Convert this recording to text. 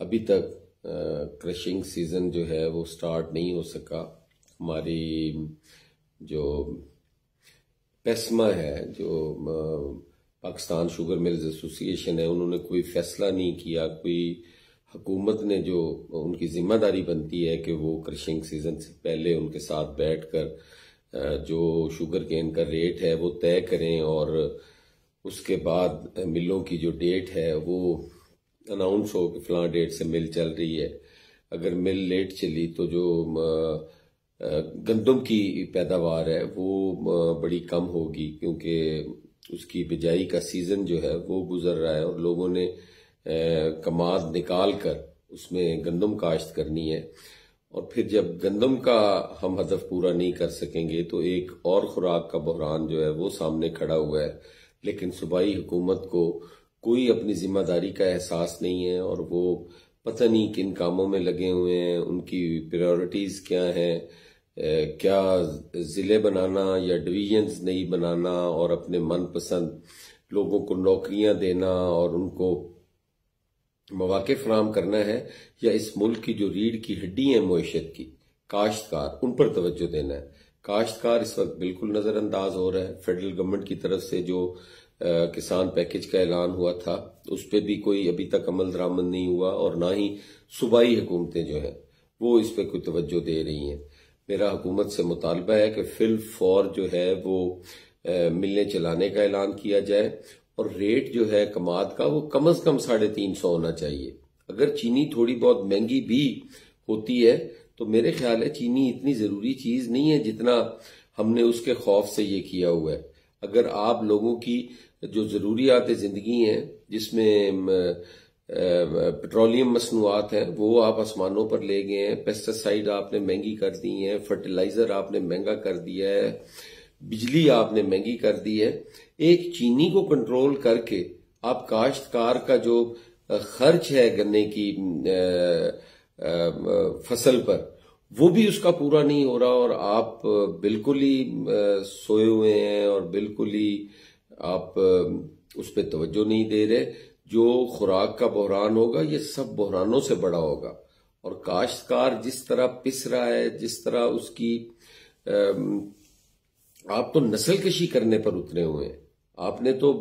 अभी तक crushing season जो है वो स्टार्ट नहीं हो सका हमारी जो पेस्मा है जो पाकिस्तान शुगर मिल्स एसोसिएशन है उन्होंने कोई फैसला नहीं किया कोई हुकूमत ने जो उनकी जिम्मेदारी बनती है कि वो क्रशिंग सीज़न से पहले उनके साथ बैठ कर जो शुगर केन का रेट है वो तय करें और उसके बाद मिलों की जो डेट है वो अनाउंस हो कि फला डेट से मिल चल रही है अगर मिल लेट चली तो जो गंदम की पैदावार है वो बड़ी कम होगी क्योंकि उसकी बिजाई का सीज़न जो है वो गुजर रहा है और लोगों ने कमाद निकाल कर उसमें गंदम काश्त करनी है और फिर जब गंदम का हम हदफ पूरा नहीं कर सकेंगे तो एक और खुराक का बहरान जो है वो सामने खड़ा हुआ है लेकिन सूबाई हुकूमत को कोई अपनी जिम्मेदारी का एहसास नहीं है और वो पता नहीं किन कामों में लगे हुए हैं उनकी प्रायोरिटीज़ क्या हैं क्या ज़िले बनाना या डिवीजन्स नहीं बनाना और अपने मनपसंद लोगों को नौकरियां देना और उनको मौाक़ फ्राहम करना है या इस मुल्क की जो रीढ़ की हड्डी है मीशत की काश्तकार उन पर तोज्जो देना है काश्तकार इस वक्त बिल्कुल नज़रअंदाज हो रहा है फेडरल गवर्नमेंट की तरफ से जो किसान पैकेज का ऐलान हुआ था उस पर भी कोई अभी तक अमल दरामद नहीं हुआ और ना ही सूबाई हुकूमतें जो है वो इस पर कोई तवज्जो दे रही हैं मेरा हुकूमत से मुतालबा है कि फिल फॉर जो है वो मिलने चलाने का ऐलान किया जाए और रेट जो है कमाद का वो कम अज कम साढ़े तीन सौ होना चाहिए अगर चीनी थोड़ी बहुत महंगी भी होती है तो मेरे ख्याल है चीनी इतनी जरूरी चीज नहीं है जितना हमने उसके खौफ से ये किया हुआ है अगर आप लोगों की जो ज़रूरियात ज़िंदगी हैं जिसमें पेट्रोलियम मसनूआत हैं वो आप आसमानों पर ले गए हैं पेस्टिसाइड आपने महंगी कर दी हैं फर्टिलाइज़र आपने महंगा कर दिया है बिजली आपने महंगी कर दी है एक चीनी को कंट्रोल करके आप काश्तकार का जो खर्च है गन्ने की फसल पर वो भी उसका पूरा नहीं हो रहा और आप बिल्कुल ही सोए हुए हैं और बिल्कुल ही आप उस पर तवज्जो नहीं दे रहे जो खुराक का बहरान होगा ये सब बहरानों से बड़ा होगा और काश्तकार जिस तरह पिस रहा है जिस तरह उसकी आप तो नस्ल कशी करने पर उतरे हुए हैं आपने तो